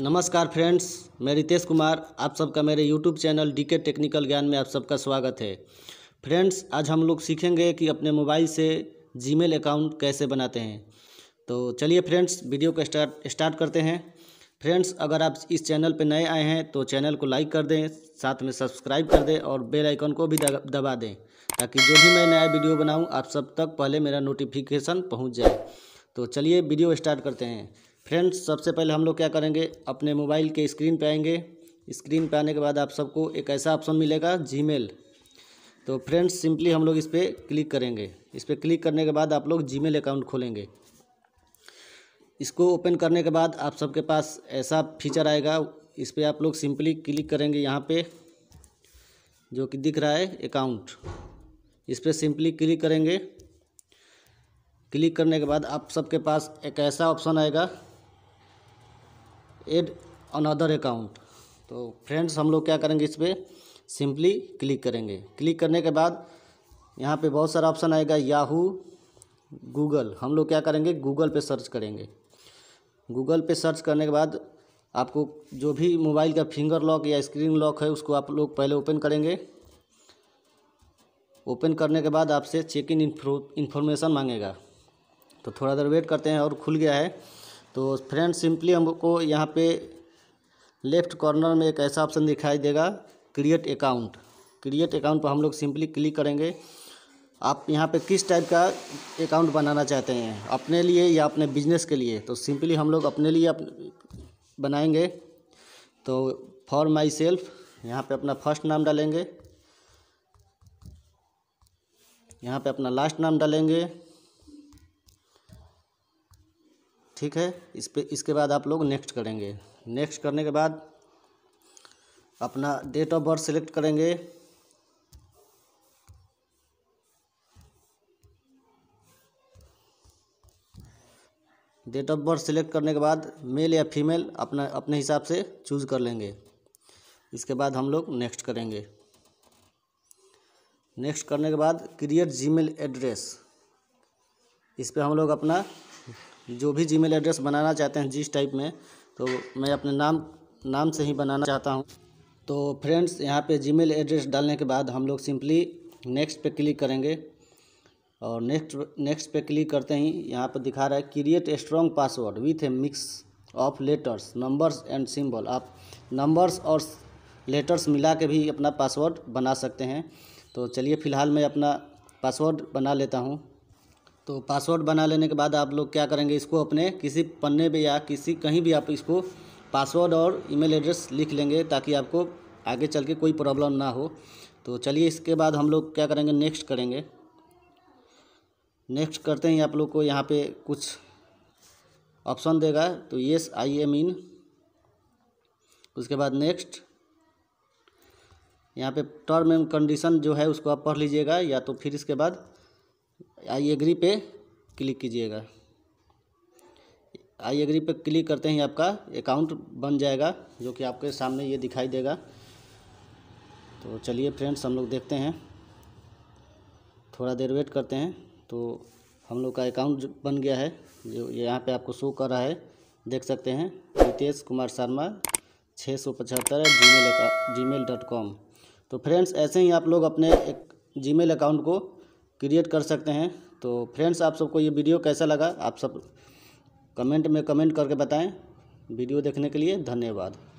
नमस्कार फ्रेंड्स मैं रितेश कुमार आप सबका मेरे YouTube channel D K technical Gyan में आप सबका स्वागत है फ्रेंड्स आज हम लोग सीखेंगे कि अपने मोबाइल से जीमेल अकाउंट कैसे बनाते हैं तो चलिए फ्रेंड्स वीडियो को स्टार्ट स्टार्ट करते हैं फ्रेंड्स अगर आप इस चैनल पर नए आए हैं तो चैनल को लाइक कर दें साथ में सब्सक्राइब कर दें और बेल आइकन को भी दबा दें ताकि जो भी मैं नया वीडियो बनाऊँ आप सब तक पहले मेरा नोटिफिकेशन पहुँच जाए तो चलिए वीडियो स्टार्ट करते हैं फ्रेंड्स सबसे पहले हम लोग क्या करेंगे अपने मोबाइल के स्क्रीन पे आएंगे स्क्रीन पे आने के बाद आप सबको एक ऐसा ऑप्शन मिलेगा जीमेल तो फ्रेंड्स सिंपली हम लोग इस पर क्लिक करेंगे इस पर क्लिक करने के बाद आप लोग जी अकाउंट खोलेंगे इसको ओपन करने के बाद आप सबके पास ऐसा फीचर आएगा इस पर आप लोग सिंपली क्लिक करेंगे यहाँ पे जो कि दिख रहा है अकाउंट इस पर सिंपली क्लिक करेंगे क्लिक करने के बाद आप सबके पास एक ऐसा ऑप्शन आएगा एड अनदर अकाउंट तो फ्रेंड्स हम लोग क्या करेंगे इस पर सिंपली क्लिक करेंगे क्लिक करने के बाद यहाँ पे बहुत सारा ऑप्शन आएगा याहू गूगल हम लोग क्या करेंगे गूगल पे सर्च करेंगे गूगल पे सर्च करने के बाद आपको जो भी मोबाइल का फिंगर लॉक या स्क्रीन लॉक है उसको आप लोग पहले ओपन करेंगे ओपन करने के बाद आपसे चेक इन इन्फॉर्मेशन मांगेगा तो थोड़ा देर वेट करते हैं और खुल गया है तो फ्रेंड सिंपली हमको यहाँ पे लेफ्ट कॉर्नर में एक ऐसा ऑप्शन दिखाई देगा क्रिएट अकाउंट क्रिएट अकाउंट पर हम लोग सिंपली क्लिक करेंगे आप यहाँ पे किस टाइप का अकाउंट बनाना चाहते हैं अपने लिए या अपने बिजनेस के लिए तो सिंपली हम लोग अपने लिए बनाएंगे तो फॉर माई सेल्फ यहाँ पर अपना फर्स्ट नाम डालेंगे यहाँ पे अपना लास्ट नाम डालेंगे ठीक है इस पर इसके बाद आप लोग नेक्स्ट करेंगे नेक्स्ट करने के बाद अपना डेट ऑफ बर्थ सिलेक्ट करेंगे डेट ऑफ बर्थ सेलेक्ट करने के बाद मेल या फीमेल अपना अपने हिसाब से चूज़ कर लेंगे इसके बाद हम लोग नेक्स्ट करेंगे नेक्स्ट करने के बाद क्रिएट जीमेल एड्रेस इस पर हम लोग अपना जो भी जीमेल एड्रेस बनाना चाहते हैं जिस टाइप में तो मैं अपने नाम नाम से ही बनाना चाहता हूँ तो फ्रेंड्स यहाँ पे जीमेल एड्रेस डालने के बाद हम लोग सिंपली नेक्स्ट पे क्लिक करेंगे और नेक्स्ट नेक्स्ट पे क्लिक करते ही यहाँ पर दिखा रहा है create strong password with a mix of letters numbers and symbol आप नंबर्स और लेटर्स मिला के भी अपना पासवर्ड बना सकते हैं तो चलिए फ़िलहाल मैं अपना पासवर्ड बना लेता हूँ तो पासवर्ड बना लेने के बाद आप लोग क्या करेंगे इसको अपने किसी पन्ने पर या किसी कहीं भी आप इसको पासवर्ड और ईमेल एड्रेस लिख लेंगे ताकि आपको आगे चल के कोई प्रॉब्लम ना हो तो चलिए इसके बाद हम लोग क्या करेंगे नेक्स्ट करेंगे नेक्स्ट करते ही आप लोग को यहाँ पे कुछ ऑप्शन देगा तो येस आई एम इन उसके बाद नेक्स्ट यहाँ पे टर्म एंड कंडीशन जो है उसको आप पढ़ लीजिएगा या तो फिर इसके बाद आई एग्री पे क्लिक कीजिएगा आई एग्री पे क्लिक करते ही आपका अकाउंट बन जाएगा जो कि आपके सामने ये दिखाई देगा तो चलिए फ्रेंड्स हम लोग देखते हैं थोड़ा देर वेट करते हैं तो हम लोग का अकाउंट बन गया है जो यहाँ पे आपको शो कर रहा है देख सकते हैं रितेश कुमार शर्मा छः सौ पचहत्तर at Gmail Gmail dot com तो फ्रेंड्स ऐसे ही आप लोग अपने एक जी मेल अकाउंट को क्रिएट कर सकते हैं तो फ्रेंड्स आप सबको ये वीडियो कैसा लगा आप सब कमेंट में कमेंट करके बताएं वीडियो देखने के लिए धन्यवाद